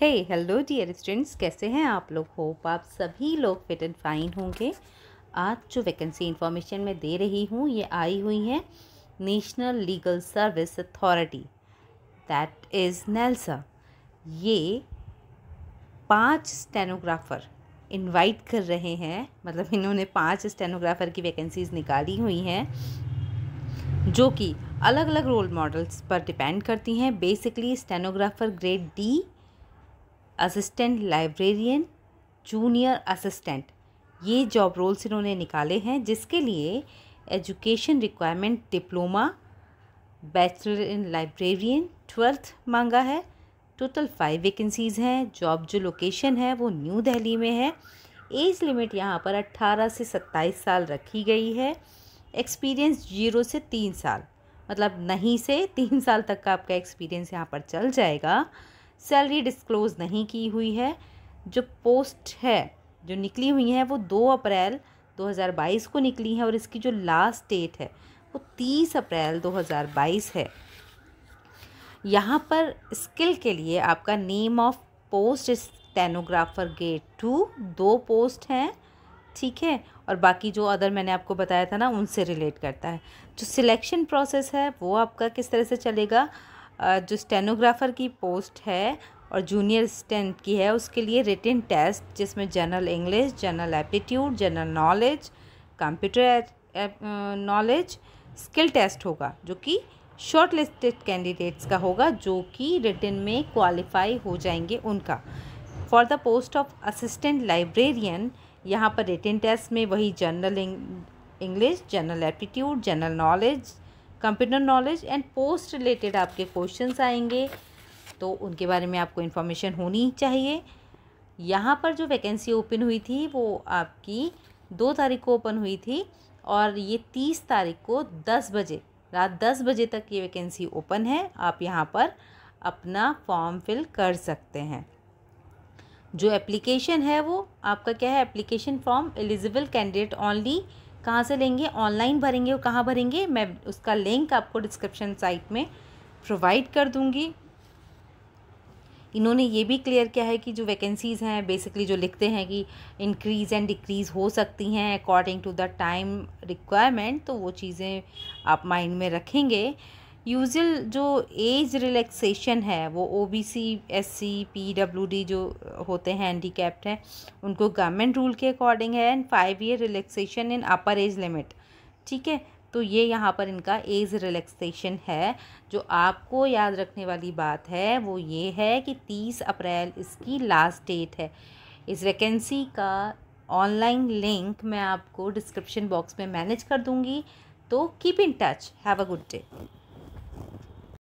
हे hello dear students कैसे हैं आप लोग होप आप सभी लोग फिट एंड फाइन होंगे आज जो वैकेंसी इन्फॉर्मेशन मैं दे रही हूँ ये आई हुई है national legal service authority that is NALSA ये पांच स्टेनोग्राफर इनवाइट कर रहे हैं मतलब इन्होंने पांच स्टेनोग्राफर की वैकेंसीज़ निकाली हुई हैं जो कि अलग अलग रोल मॉडल्स पर डिपेंड करती हैं basically stenographer grade D assistant librarian junior assistant ये जॉब रोल्स इन्होंने निकाले हैं जिसके लिए education requirement diploma bachelor in librarian twelfth मांगा है टोटल फाइव वैकेंसीज़ हैं जॉब जो लोकेशन है वो न्यू दिल्ली में है एज लिमिट यहाँ पर 18 से 27 साल रखी गई है एक्सपीरियंस जीरो से तीन साल मतलब नहीं से तीन साल तक का आपका एक्सपीरियंस यहाँ पर चल जाएगा सैलरी डिस्क्लोज़ नहीं की हुई है जो पोस्ट है जो निकली हुई हैं वो दो अप्रैल 2022 को निकली है और इसकी जो लास्ट डेट है वो 30 अप्रैल 2022 है यहाँ पर स्किल के लिए आपका name of post stenographer grade two दो पोस्ट हैं ठीक है और बाकी जो अदर मैंने आपको बताया था ना उनसे रिलेट करता है जो सिलेक्शन प्रोसेस है वो आपका किस तरह से चलेगा जो स्टेनोग्राफ़र की पोस्ट है और जूनियर स्टेंट की है उसके लिए रिटिन टेस्ट जिसमें general English general aptitude general knowledge computer knowledge skill test होगा जो कि शॉर्ट लिस्टेड कैंडिडेट्स का होगा जो कि रिटिन में क्वालिफाई हो जाएंगे उनका for the post of assistant librarian यहाँ पर रिटिन टेस्ट में वही general English general aptitude general knowledge computer knowledge and post related आपके क्वेश्चन आएंगे तो उनके बारे में आपको इन्फॉर्मेशन होनी चाहिए यहाँ पर जो वैकेंसी ओपन हुई थी वो आपकी दो तारीख को ओपन हुई थी और ये तीस तारीख को दस बजे रात दस बजे तक ये वैकेंसी ओपन है आप यहाँ पर अपना फॉर्म फिल कर सकते हैं जो एप्लीकेशन है वो आपका क्या है application form eligible candidate only कहाँ से लेंगे ऑनलाइन भरेंगे और कहाँ भरेंगे मैं उसका लिंक आपको डिस्क्रिप्शन साइट में प्रोवाइड कर दूँगी इन्होंने ये भी क्लियर किया है कि जो वैकेंसीज़ हैं बेसिकली जो लिखते हैं कि इंक्रीज़ एंड डिक्रीज़ हो सकती हैं according to the time requirement तो वो चीज़ें आप माइंड में रखेंगे यूजल जो एज रिलैक्सेशन है वो O B C S C P W D जो होते हैं हैंडीकैप्ड हैं उनको गवर्नमेंट रूल के अकॉर्डिंग है and five year relaxation in upper age limit ठीक है तो ये यहाँ पर इनका एज रिलैक्सेशन है जो आपको याद रखने वाली बात है वो ये है कि तीस अप्रैल इसकी लास्ट डेट है इस वैकेंसी का ऑनलाइन लिंक मैं आपको डिस्क्रिप्शन बॉक्स में मैनेज कर दूँगी तो keep in touch have a good day